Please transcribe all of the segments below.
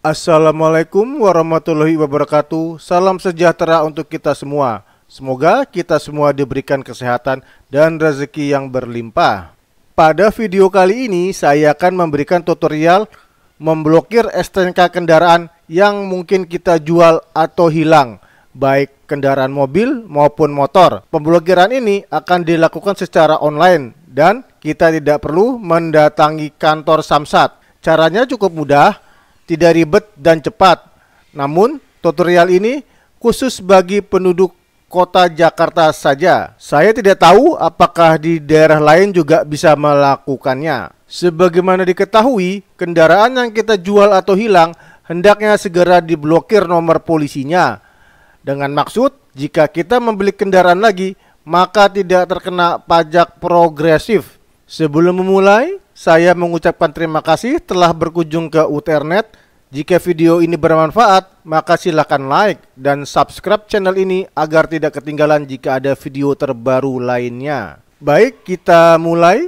Assalamualaikum warahmatullahi wabarakatuh. Salam sejahtera untuk kita semua. Semoga kita semua diberikan kesehatan dan rezeki yang berlimpah. Pada video kali ini saya akan memberikan tutorial memblokir STNK kendaraan yang mungkin kita jual atau hilang, baik kendaraan mobil maupun motor. Pemblokiran ini akan dilakukan secara online dan kita tidak perlu mendatangi kantor Samsat. Caranya cukup mudah tidak ribet dan cepat. Namun, tutorial ini khusus bagi penduduk kota Jakarta saja. Saya tidak tahu apakah di daerah lain juga bisa melakukannya. Sebagaimana diketahui, kendaraan yang kita jual atau hilang hendaknya segera diblokir nomor polisinya. Dengan maksud, jika kita membeli kendaraan lagi, maka tidak terkena pajak progresif. Sebelum memulai, saya mengucapkan terima kasih telah berkunjung ke Uternet jika video ini bermanfaat, maka silakan like dan subscribe channel ini agar tidak ketinggalan jika ada video terbaru lainnya. Baik, kita mulai.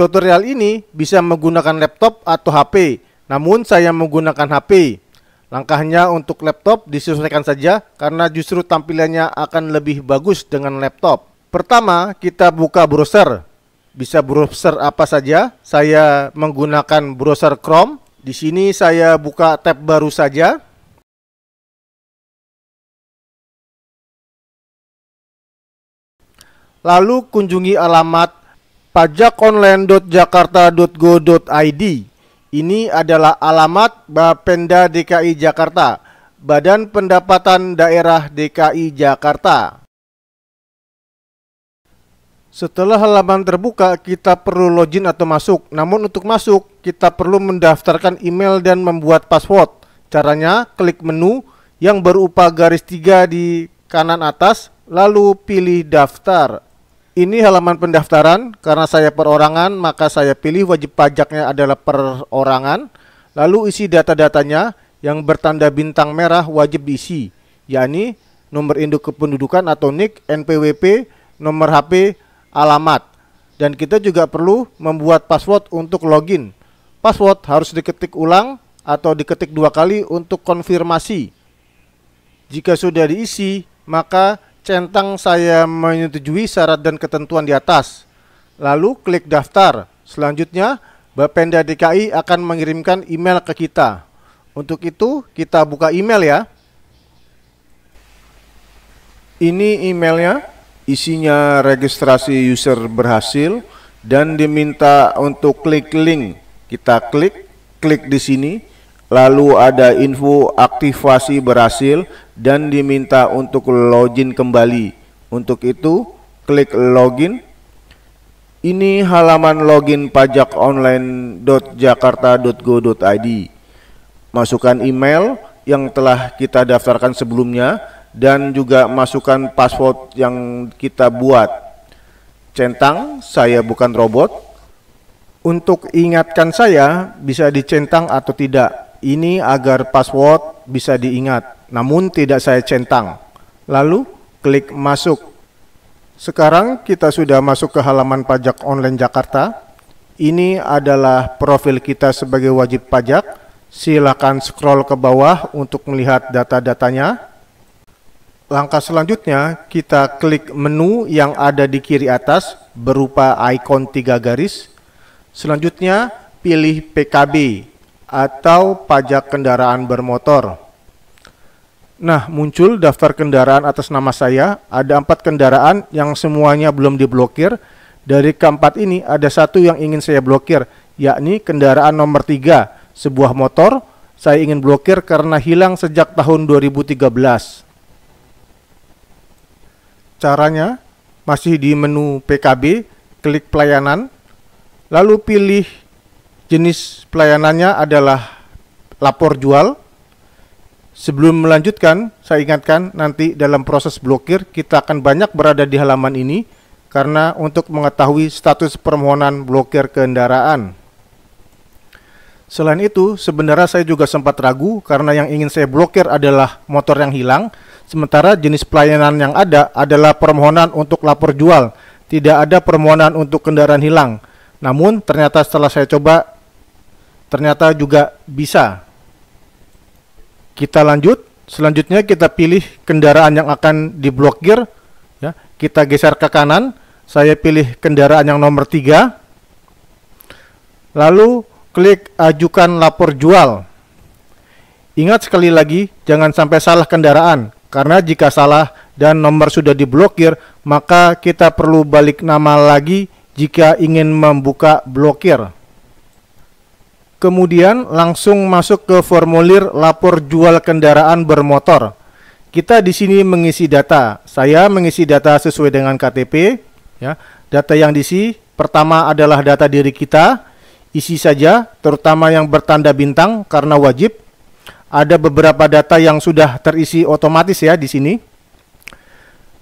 Tutorial ini bisa menggunakan laptop atau HP, namun saya menggunakan HP. Langkahnya untuk laptop disesuaikan saja karena justru tampilannya akan lebih bagus dengan laptop. Pertama, kita buka browser. Bisa browser apa saja, saya menggunakan browser Chrome di sini saya buka tab baru saja. Lalu kunjungi alamat pajakonline.jakarta.go.id. Ini adalah alamat Bapenda DKI Jakarta, Badan Pendapatan Daerah DKI Jakarta. Setelah halaman terbuka, kita perlu login atau masuk. Namun untuk masuk, kita perlu mendaftarkan email dan membuat password. Caranya, klik menu yang berupa garis tiga di kanan atas, lalu pilih daftar. Ini halaman pendaftaran, karena saya perorangan, maka saya pilih wajib pajaknya adalah perorangan. Lalu isi data-datanya yang bertanda bintang merah wajib diisi, yakni nomor induk kependudukan atau NIK, NPWP, nomor HP, alamat. Dan kita juga perlu membuat password untuk login. Password harus diketik ulang atau diketik dua kali untuk konfirmasi. Jika sudah diisi, maka centang saya menyetujui syarat dan ketentuan di atas. Lalu klik daftar. Selanjutnya, Bapenda DKI akan mengirimkan email ke kita. Untuk itu, kita buka email ya. Ini emailnya isinya registrasi user berhasil dan diminta untuk klik link. Kita klik, klik di sini, lalu ada info aktivasi berhasil dan diminta untuk login kembali. Untuk itu, klik login. Ini halaman login pajak online.jakarta.go.id. Masukkan email yang telah kita daftarkan sebelumnya dan juga masukkan password yang kita buat. Centang, saya bukan robot. Untuk ingatkan saya bisa dicentang atau tidak. Ini agar password bisa diingat, namun tidak saya centang. Lalu klik masuk. Sekarang kita sudah masuk ke halaman pajak online Jakarta. Ini adalah profil kita sebagai wajib pajak. Silakan scroll ke bawah untuk melihat data-datanya. Langkah selanjutnya, kita klik menu yang ada di kiri atas berupa ikon tiga garis. Selanjutnya, pilih PKB atau pajak kendaraan bermotor. Nah, muncul daftar kendaraan atas nama saya. Ada empat kendaraan yang semuanya belum diblokir. Dari keempat ini, ada satu yang ingin saya blokir, yakni kendaraan nomor tiga, sebuah motor. Saya ingin blokir karena hilang sejak tahun 2013. Caranya masih di menu PKB, klik pelayanan, lalu pilih jenis pelayanannya adalah lapor jual. Sebelum melanjutkan, saya ingatkan nanti dalam proses blokir kita akan banyak berada di halaman ini karena untuk mengetahui status permohonan blokir kendaraan. Selain itu, sebenarnya saya juga sempat ragu karena yang ingin saya blokir adalah motor yang hilang, Sementara jenis pelayanan yang ada adalah permohonan untuk lapor jual, tidak ada permohonan untuk kendaraan hilang. Namun ternyata setelah saya coba ternyata juga bisa. Kita lanjut, selanjutnya kita pilih kendaraan yang akan diblokir ya. Kita geser ke kanan, saya pilih kendaraan yang nomor 3. Lalu klik ajukan lapor jual. Ingat sekali lagi, jangan sampai salah kendaraan karena jika salah dan nomor sudah diblokir, maka kita perlu balik nama lagi jika ingin membuka blokir. Kemudian langsung masuk ke formulir lapor jual kendaraan bermotor. Kita di sini mengisi data. Saya mengisi data sesuai dengan KTP. Ya, data yang diisi pertama adalah data diri kita. Isi saja, terutama yang bertanda bintang karena wajib ada beberapa data yang sudah terisi otomatis ya di sini.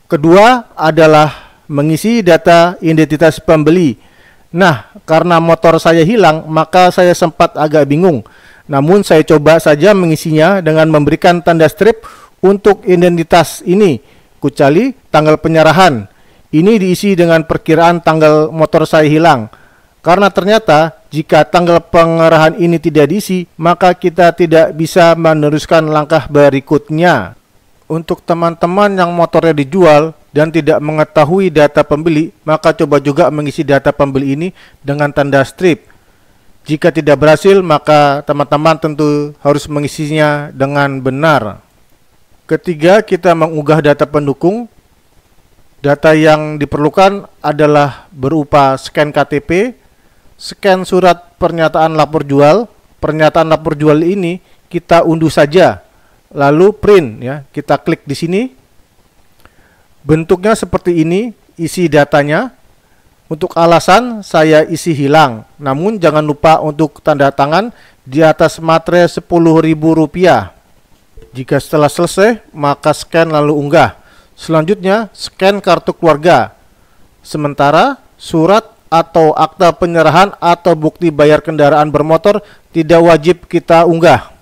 Kedua adalah mengisi data identitas pembeli. Nah, karena motor saya hilang, maka saya sempat agak bingung. Namun saya coba saja mengisinya dengan memberikan tanda strip untuk identitas ini, kecuali tanggal penyerahan. Ini diisi dengan perkiraan tanggal motor saya hilang. Karena ternyata jika tanggal pengerahan ini tidak diisi, maka kita tidak bisa meneruskan langkah berikutnya. Untuk teman-teman yang motornya dijual dan tidak mengetahui data pembeli, maka coba juga mengisi data pembeli ini dengan tanda strip. Jika tidak berhasil, maka teman-teman tentu harus mengisinya dengan benar. Ketiga, kita mengunggah data pendukung. Data yang diperlukan adalah berupa scan KTP, scan surat pernyataan lapor jual. Pernyataan lapor jual ini kita unduh saja, lalu print ya. Kita klik di sini. Bentuknya seperti ini, isi datanya. Untuk alasan saya isi hilang. Namun jangan lupa untuk tanda tangan di atas materai Rp10.000. Jika setelah selesai, maka scan lalu unggah. Selanjutnya, scan kartu keluarga. Sementara surat atau akta penyerahan atau bukti bayar kendaraan bermotor tidak wajib kita unggah.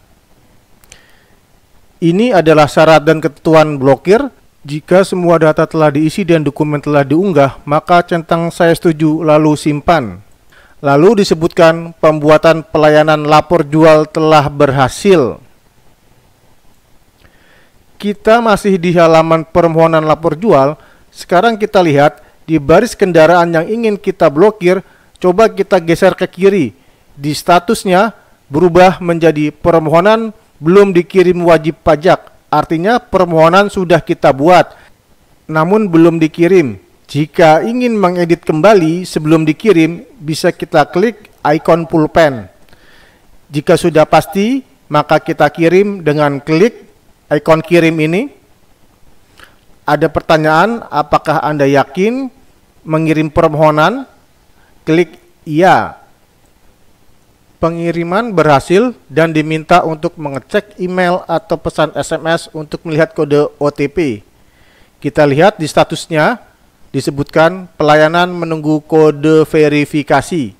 Ini adalah syarat dan ketentuan blokir. Jika semua data telah diisi dan dokumen telah diunggah, maka centang saya setuju lalu simpan. Lalu disebutkan pembuatan pelayanan lapor jual telah berhasil. Kita masih di halaman permohonan lapor jual. Sekarang kita lihat di baris kendaraan yang ingin kita blokir, coba kita geser ke kiri. Di statusnya berubah menjadi permohonan belum dikirim wajib pajak. Artinya permohonan sudah kita buat, namun belum dikirim. Jika ingin mengedit kembali sebelum dikirim, bisa kita klik ikon pulpen. Jika sudah pasti, maka kita kirim dengan klik ikon kirim ini. Ada pertanyaan, apakah Anda yakin mengirim permohonan, klik ya, Pengiriman berhasil dan diminta untuk mengecek email atau pesan SMS untuk melihat kode OTP. Kita lihat di statusnya disebutkan pelayanan menunggu kode verifikasi.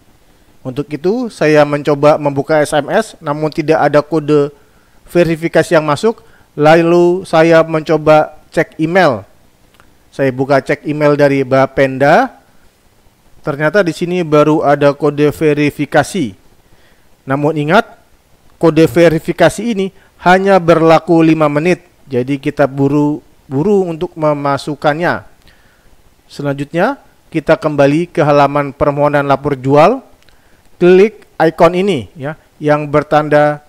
Untuk itu, saya mencoba membuka SMS namun tidak ada kode verifikasi yang masuk, lalu saya mencoba cek email saya buka cek email dari Bapenda. Ternyata di sini baru ada kode verifikasi. Namun ingat, kode verifikasi ini hanya berlaku 5 menit. Jadi kita buru-buru untuk memasukkannya. Selanjutnya, kita kembali ke halaman permohonan lapor jual. Klik ikon ini ya yang bertanda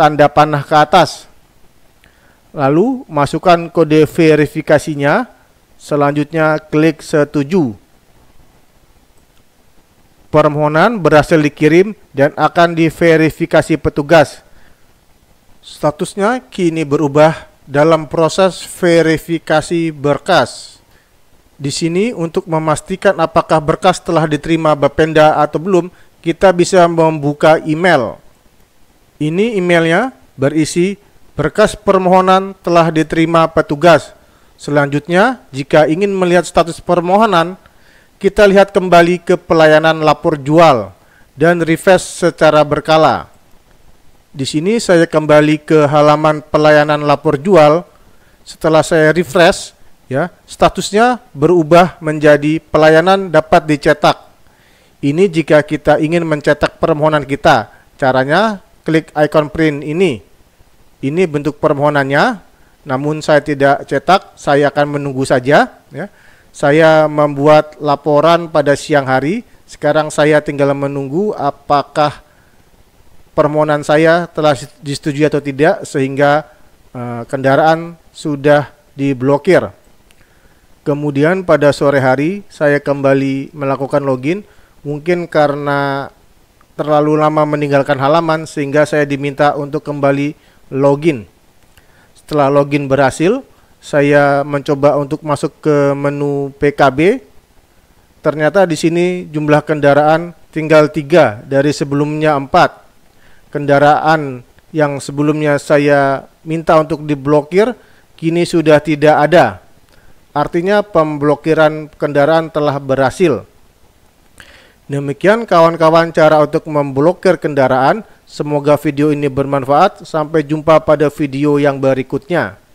tanda panah ke atas. Lalu masukkan kode verifikasinya Selanjutnya klik setuju. Permohonan berhasil dikirim dan akan diverifikasi petugas. Statusnya kini berubah dalam proses verifikasi berkas. Di sini untuk memastikan apakah berkas telah diterima Bapenda atau belum, kita bisa membuka email. Ini emailnya berisi berkas permohonan telah diterima petugas Selanjutnya, jika ingin melihat status permohonan, kita lihat kembali ke pelayanan lapor jual dan refresh secara berkala. Di sini saya kembali ke halaman pelayanan lapor jual. Setelah saya refresh, ya, statusnya berubah menjadi pelayanan dapat dicetak. Ini jika kita ingin mencetak permohonan kita. Caranya klik icon print ini. Ini bentuk permohonannya, namun saya tidak cetak, saya akan menunggu saja. Ya. Saya membuat laporan pada siang hari. Sekarang saya tinggal menunggu apakah permohonan saya telah disetujui atau tidak sehingga uh, kendaraan sudah diblokir. Kemudian pada sore hari saya kembali melakukan login mungkin karena terlalu lama meninggalkan halaman sehingga saya diminta untuk kembali login. Setelah login berhasil, saya mencoba untuk masuk ke menu PKB. Ternyata di sini jumlah kendaraan tinggal tiga dari sebelumnya empat. Kendaraan yang sebelumnya saya minta untuk diblokir kini sudah tidak ada. Artinya pemblokiran kendaraan telah berhasil. Demikian kawan-kawan cara untuk memblokir kendaraan Semoga video ini bermanfaat. Sampai jumpa pada video yang berikutnya.